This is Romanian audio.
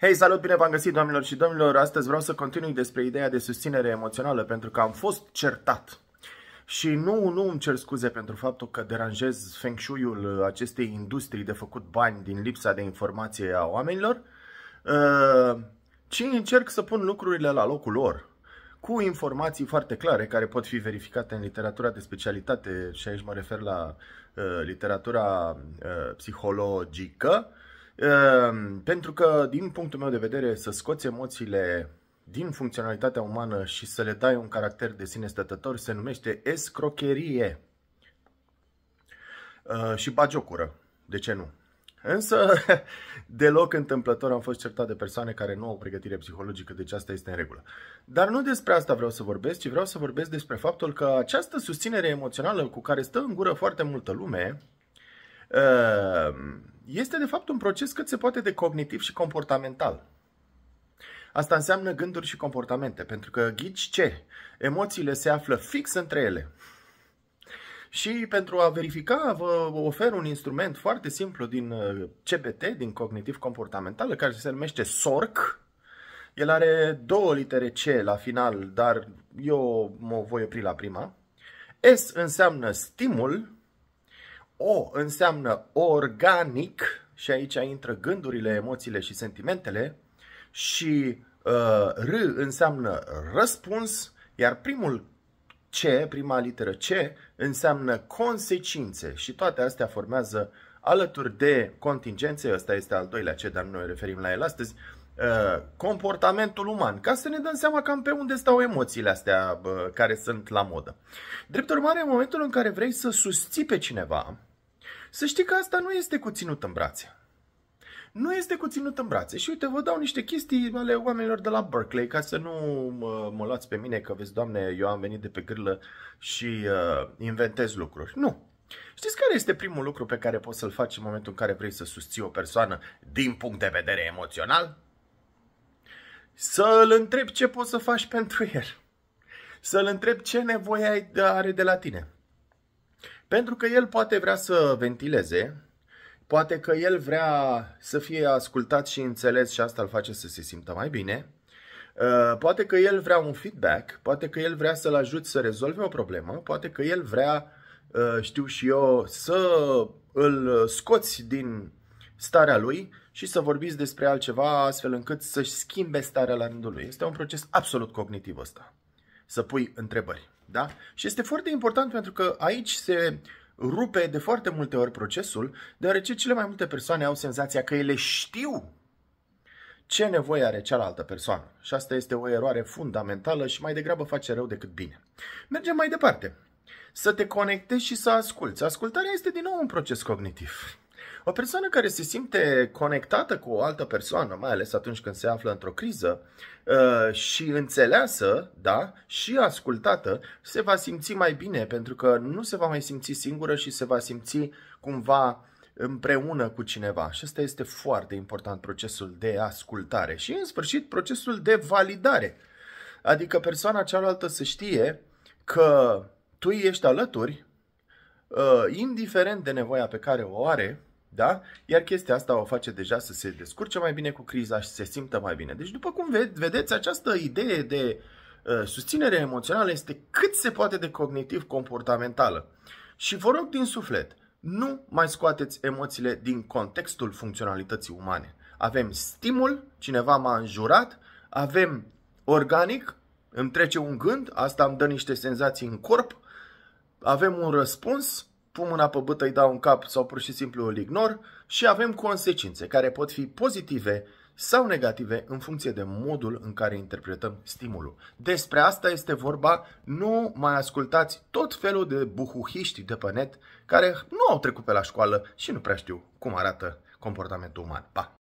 Hei, salut, bine v-am găsit, doamnelor și domnilor! Astăzi vreau să continui despre ideea de susținere emoțională, pentru că am fost certat. Și nu, nu îmi cer scuze pentru faptul că deranjez feng shui-ul acestei industrii de făcut bani din lipsa de informație a oamenilor, uh, ci încerc să pun lucrurile la locul lor, cu informații foarte clare care pot fi verificate în literatura de specialitate, și aici mă refer la uh, literatura uh, psihologică, Ehm, pentru că, din punctul meu de vedere, să scoți emoțiile din funcționalitatea umană și să le dai un caracter de sine stătător se numește escrocherie ehm, și bagiocură. De ce nu? Însă, deloc întâmplător am fost certat de persoane care nu au pregătire psihologică, deci asta este în regulă. Dar nu despre asta vreau să vorbesc, ci vreau să vorbesc despre faptul că această susținere emoțională cu care stă în gură foarte multă lume, Ehm, este de fapt un proces cât se poate de cognitiv și comportamental. Asta înseamnă gânduri și comportamente, pentru că ghici ce? Emoțiile se află fix între ele. Și pentru a verifica, vă ofer un instrument foarte simplu din eh, CBT, din cognitiv-comportamental, care se numește SORC. El are două litere C la final, dar eu mă voi opri la prima. S înseamnă stimul, o înseamnă organic și aici intră gândurile, emoțiile și sentimentele și uh, R înseamnă răspuns, iar primul C, prima literă C, înseamnă consecințe și toate astea formează alături de contingențe, ăsta este al doilea C, dar noi referim la el astăzi, uh, comportamentul uman, ca să ne dăm seama cam pe unde stau emoțiile astea care sunt la modă. Drept urmare, în momentul în care vrei să susții pe cineva, să știi că asta nu este cu ținut în brațe. Nu este cu ținut în brațe. Și uite, vă dau niște chestii ale oamenilor de la Berkeley, ca să nu mă, mă luați pe mine că, vezi, doamne, eu am venit de pe grâlă și uh, inventez lucruri. Nu. Știți care este primul lucru pe care poți să-l faci în momentul în care vrei să susții o persoană din punct de vedere emoțional? Să-l întrebi ce poți să faci pentru el. Să-l întrebi ce nevoie are de la tine. Pentru că el poate vrea să ventileze, poate că el vrea să fie ascultat și înțeles și asta îl face să se simtă mai bine, uh, poate că el vrea un feedback, poate că el vrea să-l ajut să rezolve o problemă, poate că el vrea, uh, știu și eu, să îl scoți din starea lui și să vorbiți despre altceva astfel încât să-și schimbe starea la rândul lui. Este un proces absolut cognitiv ăsta să pui întrebări. Da? Și este foarte important pentru că aici se rupe de foarte multe ori procesul, deoarece cele mai multe persoane au senzația că ele știu ce nevoie are cealaltă persoană. Și asta este o eroare fundamentală și mai degrabă face rău decât bine. Mergem mai departe. Să te conectezi și să asculți. Ascultarea este din nou un proces cognitiv. O persoană care se simte conectată cu o altă persoană, mai ales atunci când se află într-o criză uh, și înțeleasă, da, și ascultată, se va simți mai bine pentru că nu se va mai simți singură și se va simți cumva împreună cu cineva. Și asta este foarte important, procesul de ascultare și, în sfârșit, procesul de validare. Adică persoana cealaltă să știe că tu ești alături, uh, indiferent de nevoia pe care o are, da? Iar chestia asta o face deja să se descurce mai bine cu criza și să se simtă mai bine. Deci, după cum vedeți, această idee de uh, susținere emoțională este cât se poate de cognitiv-comportamentală. Și vă rog din suflet, nu mai scoateți emoțiile din contextul funcționalității umane. Avem stimul, cineva m-a înjurat, avem organic, îmi trece un gând, asta îmi dă niște senzații în corp, avem un răspuns, pun mâna pe bâtă, îi dau un cap sau pur și simplu îl ignor și avem consecințe care pot fi pozitive sau negative în funcție de modul în care interpretăm stimulul. Despre asta este vorba, nu mai ascultați tot felul de buhuhiști de pe net care nu au trecut pe la școală și nu prea știu cum arată comportamentul uman. Pa!